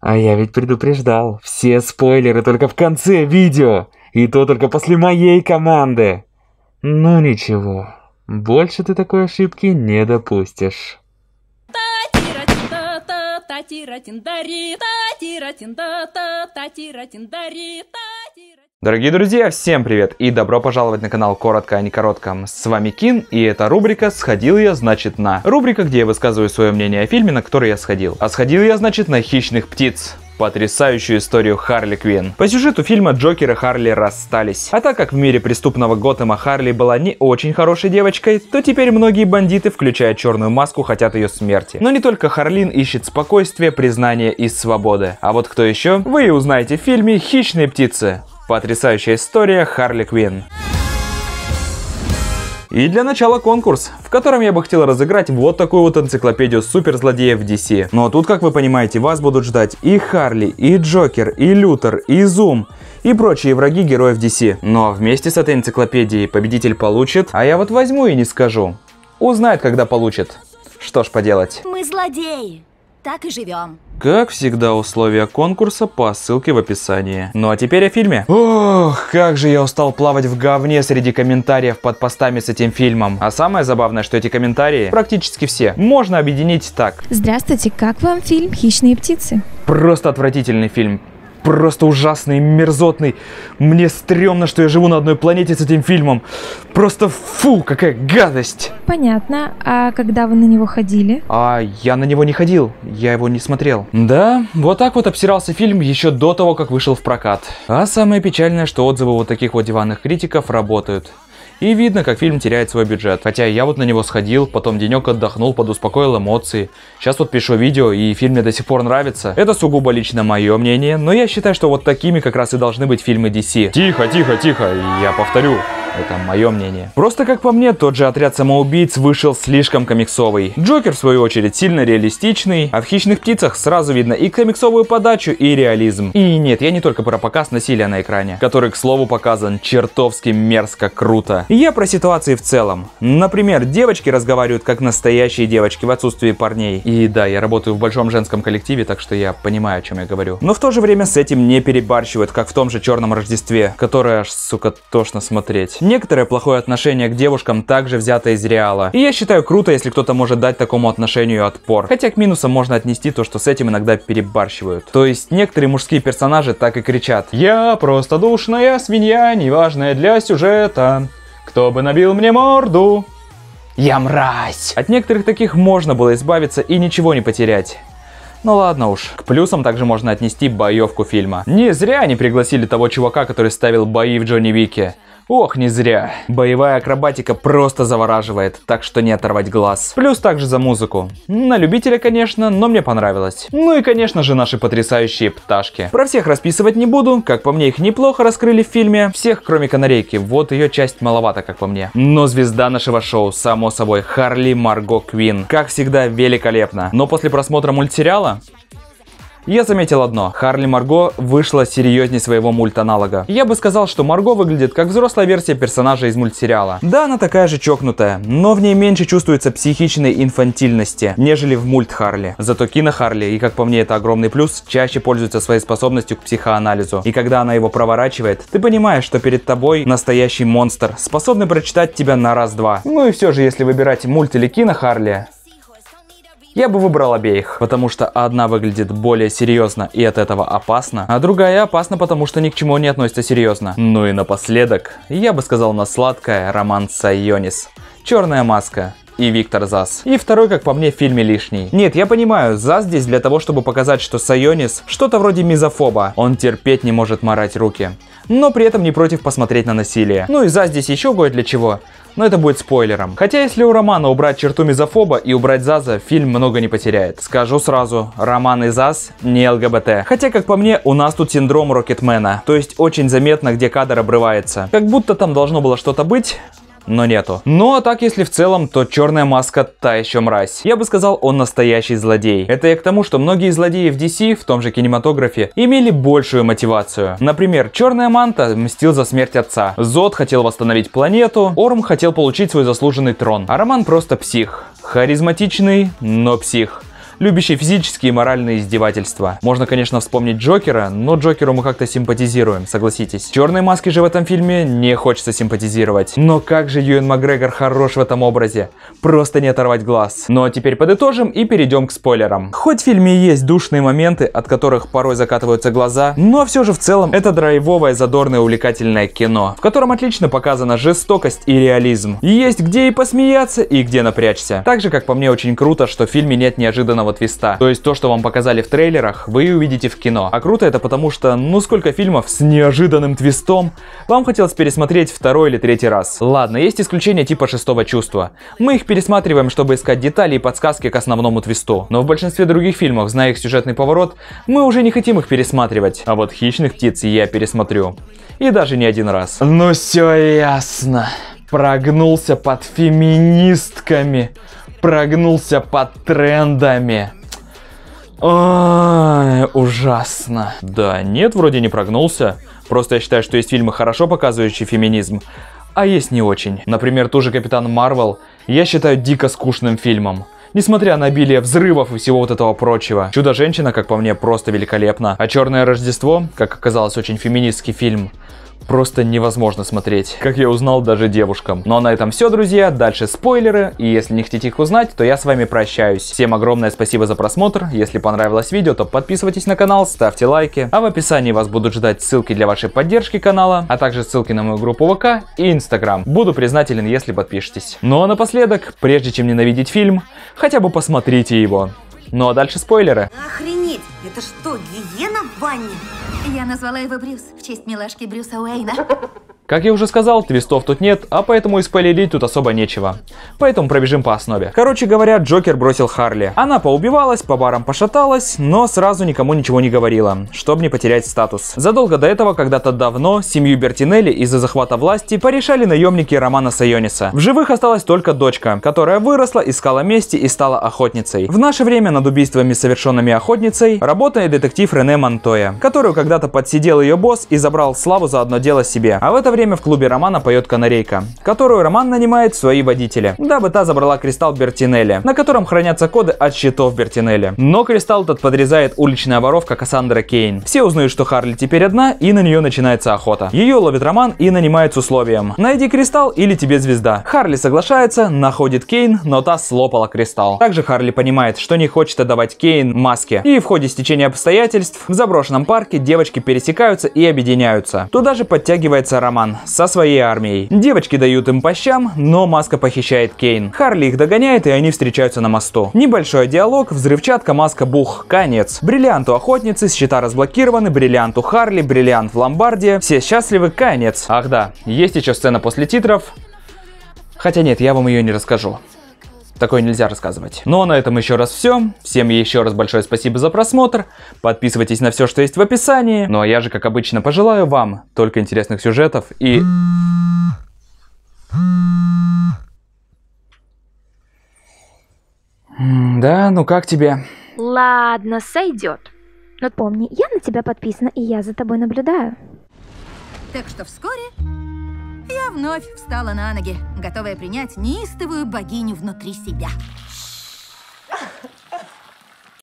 А я ведь предупреждал, все спойлеры только в конце видео, и то только после моей команды. Ну ничего, больше ты такой ошибки не допустишь. Татиратин, татиратин, дари, татиратин, татиратин, Дорогие друзья, всем привет и добро пожаловать на канал Коротко, а не коротко. С вами Кин, и это рубрика «Сходил я, значит, на». Рубрика, где я высказываю свое мнение о фильме, на который я сходил. А сходил я, значит, на «Хищных птиц» потрясающую историю Харли Квин. По сюжету фильма Джокер и Харли расстались. А так как в мире преступного Готэма Харли была не очень хорошей девочкой, то теперь многие бандиты, включая черную маску, хотят ее смерти. Но не только Харлин ищет спокойствия, признания и свободы. А вот кто еще? Вы узнаете в фильме «Хищные птицы». Потрясающая история Харли Квинн. И для начала конкурс, в котором я бы хотел разыграть вот такую вот энциклопедию суперзлодеев DC. Но тут, как вы понимаете, вас будут ждать и Харли, и Джокер, и Лютер, и Зум, и прочие враги героев DC. Но ну, а вместе с этой энциклопедией победитель получит, а я вот возьму и не скажу. Узнает, когда получит. Что ж поделать. Мы злодеи, так и живем. Как всегда, условия конкурса по ссылке в описании. Ну а теперь о фильме. Ох, как же я устал плавать в говне среди комментариев под постами с этим фильмом. А самое забавное, что эти комментарии, практически все, можно объединить так. Здравствуйте, как вам фильм «Хищные птицы»? Просто отвратительный фильм просто ужасный, мерзотный. Мне стрёмно, что я живу на одной планете с этим фильмом. Просто фу, какая гадость. Понятно. А когда вы на него ходили? А я на него не ходил. Я его не смотрел. Да, вот так вот обсирался фильм еще до того, как вышел в прокат. А самое печальное, что отзывы вот таких вот диванных критиков работают. И видно, как фильм теряет свой бюджет. Хотя я вот на него сходил, потом денек отдохнул, подуспокоил эмоции. Сейчас вот пишу видео, и фильм мне до сих пор нравится. Это сугубо лично мое мнение, но я считаю, что вот такими как раз и должны быть фильмы DC. Тихо, тихо, тихо, я повторю. Это мое мнение. Просто как по мне, тот же отряд самоубийц вышел слишком комиксовый. Джокер, в свою очередь, сильно реалистичный, а в «Хищных птицах» сразу видно и комиксовую подачу, и реализм. И нет, я не только про показ насилия на экране, который, к слову, показан чертовски мерзко круто. Я про ситуации в целом. Например, девочки разговаривают как настоящие девочки в отсутствии парней. И да, я работаю в большом женском коллективе, так что я понимаю, о чем я говорю. Но в то же время с этим не перебарщивают, как в том же «Черном Рождестве», которое аж, сука, тошно смотреть. Некоторое плохое отношение к девушкам также взято из реала. И я считаю круто, если кто-то может дать такому отношению отпор. Хотя к минусам можно отнести то, что с этим иногда перебарщивают. То есть некоторые мужские персонажи так и кричат. Я просто душная свинья, неважная для сюжета. Кто бы набил мне морду? Я мразь! От некоторых таких можно было избавиться и ничего не потерять. Ну ладно уж. К плюсам также можно отнести боевку фильма. Не зря они пригласили того чувака, который ставил бои в Джонни Вике. Ох, не зря. Боевая акробатика просто завораживает, так что не оторвать глаз. Плюс также за музыку. На любителя, конечно, но мне понравилось. Ну и, конечно же, наши потрясающие пташки. Про всех расписывать не буду, как по мне, их неплохо раскрыли в фильме. Всех, кроме канарейки, вот ее часть маловато, как по мне. Но звезда нашего шоу, само собой, Харли Марго Квин. Как всегда, великолепно. Но после просмотра мультсериала мало? Я заметил одно. Харли Марго вышла серьезнее своего мульт-аналога. Я бы сказал, что Марго выглядит как взрослая версия персонажа из мультсериала. Да, она такая же чокнутая, но в ней меньше чувствуется психичной инфантильности, нежели в мульт Харли. Зато Кино Харли, и как по мне это огромный плюс, чаще пользуется своей способностью к психоанализу. И когда она его проворачивает, ты понимаешь, что перед тобой настоящий монстр, способный прочитать тебя на раз-два. Ну и все же, если выбирать мульт или Кино Харли, я бы выбрал обеих, потому что одна выглядит более серьезно и от этого опасно, а другая опасна, потому что ни к чему не относится серьезно. Ну и напоследок, я бы сказал на сладкое Роман Сайонис. Черная маска, и Виктор Зас. И второй, как по мне, в фильме лишний. Нет, я понимаю, Зас здесь для того, чтобы показать, что Сайонис что-то вроде мизофоба. Он терпеть не может морать руки но при этом не против посмотреть на насилие. Ну и за здесь еще кое для чего, но это будет спойлером. Хотя если у романа убрать черту мизофоба и убрать Заза, фильм много не потеряет. Скажу сразу, роман и Заз не ЛГБТ. Хотя, как по мне, у нас тут синдром Рокетмена, то есть очень заметно, где кадр обрывается. Как будто там должно было что-то быть, но нету. Ну а так, если в целом, то черная маска та еще мразь. Я бы сказал, он настоящий злодей. Это я к тому, что многие злодеи в DC, в том же кинематографе, имели большую мотивацию. Например, черная манта мстил за смерть отца, Зод хотел восстановить планету, Орм хотел получить свой заслуженный трон, а Роман просто псих. Харизматичный, но псих любящий физические и моральные издевательства. Можно, конечно, вспомнить Джокера, но Джокеру мы как-то симпатизируем, согласитесь. Черной маски же в этом фильме не хочется симпатизировать. Но как же Юэн Макгрегор хорош в этом образе. Просто не оторвать глаз. Но ну, а теперь подытожим и перейдем к спойлерам. Хоть в фильме есть душные моменты, от которых порой закатываются глаза, но все же в целом это драйвовое, задорное, увлекательное кино, в котором отлично показана жестокость и реализм. есть где и посмеяться, и где напрячься. Также, как по мне, очень круто, что в фильме нет неожиданного вот Виста. То есть то, что вам показали в трейлерах, вы увидите в кино. А круто это потому, что ну сколько фильмов с неожиданным твистом вам хотелось пересмотреть второй или третий раз. Ладно, есть исключения типа шестого чувства. Мы их пересматриваем, чтобы искать детали и подсказки к основному твисту. Но в большинстве других фильмов, зная их сюжетный поворот, мы уже не хотим их пересматривать. А вот «Хищных птиц» я пересмотрю. И даже не один раз. Ну все ясно. Прогнулся под феминистками прогнулся под трендами. Ой, ужасно. Да нет, вроде не прогнулся. Просто я считаю, что есть фильмы, хорошо показывающие феминизм, а есть не очень. Например, ту же Капитан Марвел я считаю дико скучным фильмом. Несмотря на обилие взрывов и всего вот этого прочего. Чудо-женщина, как по мне, просто великолепно. А Черное Рождество, как оказалось, очень феминистский фильм просто невозможно смотреть, как я узнал даже девушкам. Ну а на этом все, друзья, дальше спойлеры, и если не хотите их узнать, то я с вами прощаюсь. Всем огромное спасибо за просмотр, если понравилось видео, то подписывайтесь на канал, ставьте лайки, а в описании вас будут ждать ссылки для вашей поддержки канала, а также ссылки на мою группу ВК и Инстаграм. Буду признателен, если подпишетесь. Ну а напоследок, прежде чем ненавидеть фильм, хотя бы посмотрите его. Ну а дальше спойлеры. Охренеть, это что, гиена в ванне? Я назвала его Брюс в честь милашки Брюса Уэйна. Как я уже сказал, твистов тут нет, а поэтому исполилить тут особо нечего. Поэтому пробежим по основе. Короче говоря, Джокер бросил Харли. Она поубивалась, по барам пошаталась, но сразу никому ничего не говорила, чтобы не потерять статус. Задолго до этого, когда-то давно, семью Бертинелли из-за захвата власти порешали наемники Романа Сайониса. В живых осталась только дочка, которая выросла, искала мести и стала охотницей. В наше время над убийствами, совершенными охотницей, работает детектив Рене Монтоя, которую когда-то подсидел ее босс и забрал славу за одно дело себе. А в это время время в клубе Романа поет канарейка, которую Роман нанимает в свои водители, дабы та забрала кристалл Бертинелли, на котором хранятся коды от счетов Бертинелли. Но кристалл тот подрезает уличная воровка Кассандра Кейн. Все узнают, что Харли теперь одна, и на нее начинается охота. Ее ловит Роман и нанимает с условием «Найди кристалл или тебе звезда». Харли соглашается, находит Кейн, но та слопала кристалл. Также Харли понимает, что не хочет отдавать Кейн маске. И в ходе стечения обстоятельств в заброшенном парке девочки пересекаются и объединяются. Туда же подтягивается Роман, Капитан со своей армией. Девочки дают им по щам, но Маска похищает Кейн. Харли их догоняет, и они встречаются на мосту. Небольшой диалог, взрывчатка, Маска, бух, конец. Бриллиант у охотницы, счета разблокированы, бриллиант у Харли, бриллиант в ломбарде. Все счастливы, конец. Ах да, есть еще сцена после титров. Хотя нет, я вам ее не расскажу. Такое нельзя рассказывать. Ну а на этом еще раз все. Всем еще раз большое спасибо за просмотр. Подписывайтесь на все, что есть в описании. Ну а я же, как обычно, пожелаю вам только интересных сюжетов и... Да, ну как тебе? Ладно, сойдет. Но помни, я на тебя подписана, и я за тобой наблюдаю. Так что вскоре я вновь встала на ноги, готовая принять неистовую богиню внутри себя.